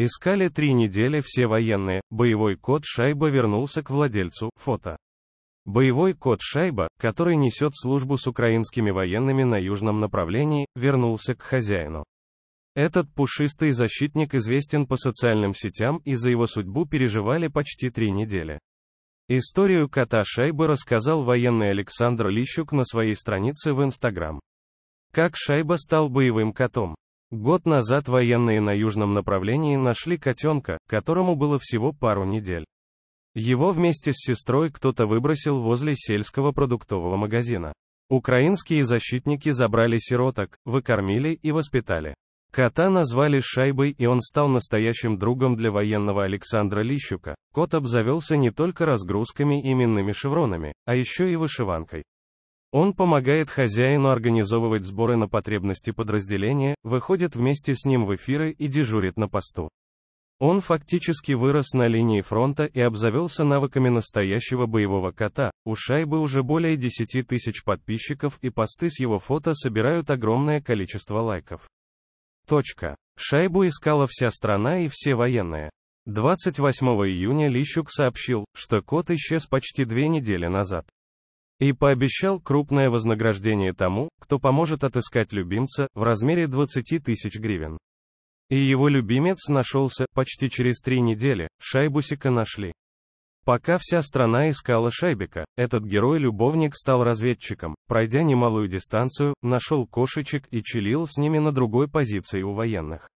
Искали три недели все военные, боевой кот Шайба вернулся к владельцу, фото. Боевой кот Шайба, который несет службу с украинскими военными на южном направлении, вернулся к хозяину. Этот пушистый защитник известен по социальным сетям и за его судьбу переживали почти три недели. Историю кота Шайбы рассказал военный Александр Лищук на своей странице в Инстаграм. Как Шайба стал боевым котом? Год назад военные на южном направлении нашли котенка, которому было всего пару недель. Его вместе с сестрой кто-то выбросил возле сельского продуктового магазина. Украинские защитники забрали сироток, выкормили и воспитали. Кота назвали Шайбой и он стал настоящим другом для военного Александра Лищука. Кот обзавелся не только разгрузками и минными шевронами, а еще и вышиванкой. Он помогает хозяину организовывать сборы на потребности подразделения, выходит вместе с ним в эфиры и дежурит на посту. Он фактически вырос на линии фронта и обзавелся навыками настоящего боевого кота. У Шайбы уже более 10 тысяч подписчиков и посты с его фото собирают огромное количество лайков. Точка. Шайбу искала вся страна и все военные. 28 июня Лищук сообщил, что кот исчез почти две недели назад. И пообещал крупное вознаграждение тому, кто поможет отыскать любимца, в размере 20 тысяч гривен. И его любимец нашелся, почти через три недели, Шайбусика нашли. Пока вся страна искала Шайбика, этот герой-любовник стал разведчиком, пройдя немалую дистанцию, нашел кошечек и чилил с ними на другой позиции у военных.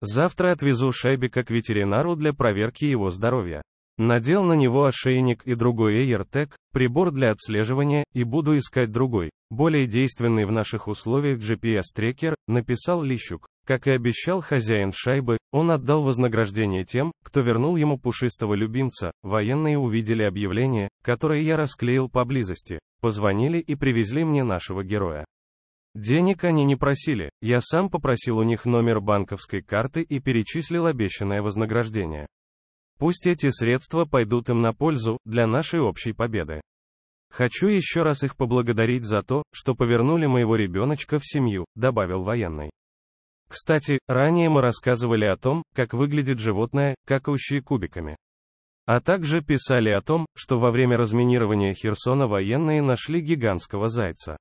Завтра отвезу Шайбика к ветеринару для проверки его здоровья. Надел на него ошейник и другой AirTag, прибор для отслеживания, и буду искать другой, более действенный в наших условиях GPS-трекер, написал Лищук. Как и обещал хозяин шайбы, он отдал вознаграждение тем, кто вернул ему пушистого любимца. Военные увидели объявление, которое я расклеил поблизости, позвонили и привезли мне нашего героя. Денег они не просили, я сам попросил у них номер банковской карты и перечислил обещанное вознаграждение. Пусть эти средства пойдут им на пользу, для нашей общей победы. Хочу еще раз их поблагодарить за то, что повернули моего ребеночка в семью, добавил военный. Кстати, ранее мы рассказывали о том, как выглядит животное, какающее кубиками. А также писали о том, что во время разминирования Херсона военные нашли гигантского зайца.